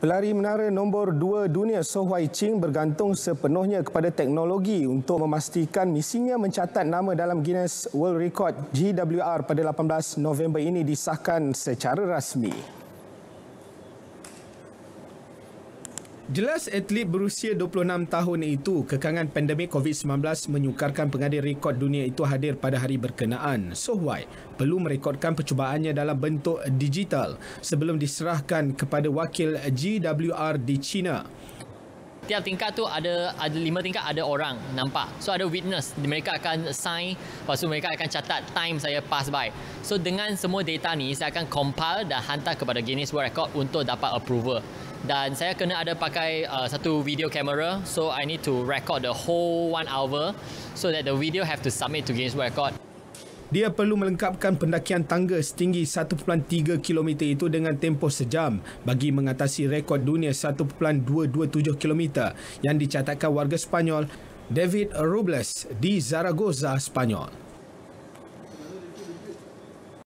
Pelari menara nombor dua dunia Soh Hui Ching bergantung sepenuhnya kepada teknologi untuk memastikan misinya mencatat nama dalam Guinness World Record GWR pada 18 November ini disahkan secara rasmi. Jelas atlet berusia 26 tahun itu, kekangan pandemik COVID-19 menyukarkan pengadil rekod dunia itu hadir pada hari berkenaan. So why? Perlu merekodkan percubaannya dalam bentuk digital sebelum diserahkan kepada wakil GWR di China. Tiap tingkat tu ada ada lima tingkat ada orang nampak. So ada witness. Mereka akan sign. Lepas tu mereka akan catat time saya pass by. So dengan semua data ni saya akan compile dan hantar kepada Guinness World Record untuk dapat approval dan saya kena ada pakai uh, satu video camera so I need to record the whole one hour so that the video have to submit to Guinness Record. Dia perlu melengkapkan pendakian tangga setinggi 1.3 km itu dengan tempoh sejam bagi mengatasi rekod dunia 1.227 km yang dicatatkan warga Spanyol David Robles di Zaragoza, Spanyol.